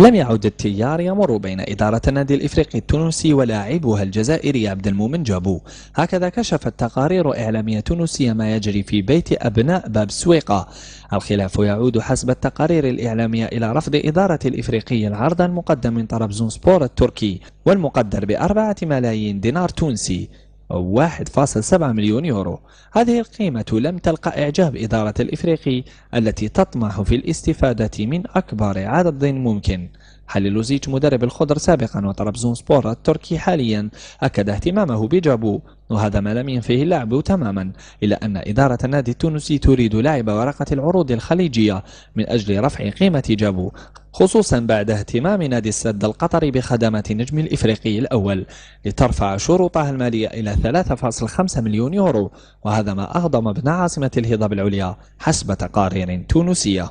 لم يعد التيار يمر بين إدارة النادي الإفريقي التونسي ولاعبها الجزائري عبد المؤمن جابو هكذا كشفت تقارير إعلامية تونسية ما يجري في بيت أبناء باب سويقة الخلاف يعود حسب التقارير الإعلامية إلى رفض إدارة الإفريقي العرض المقدم من طرابزون سبور التركي والمقدر بأربعة ملايين دينار تونسي 1.7 مليون يورو هذه القيمة لم تلقى إعجاب إدارة الإفريقي التي تطمح في الاستفادة من أكبر عدد ممكن حليلوزيتش مدرب الخضر سابقا وطرابزون سبور التركي حاليا أكد اهتمامه بجابو وهذا ما لم ينفيه اللعب تماما إلا أن إدارة النادي التونسي تريد لعب ورقة العروض الخليجية من أجل رفع قيمة جابو خصوصا بعد اهتمام نادي السد القطري بخدمات نجم الإفريقي الأول لترفع شروطها المالية إلى 3.5 مليون يورو وهذا ما أغضم ابن عاصمة الهضاب العليا حسب تقارير تونسية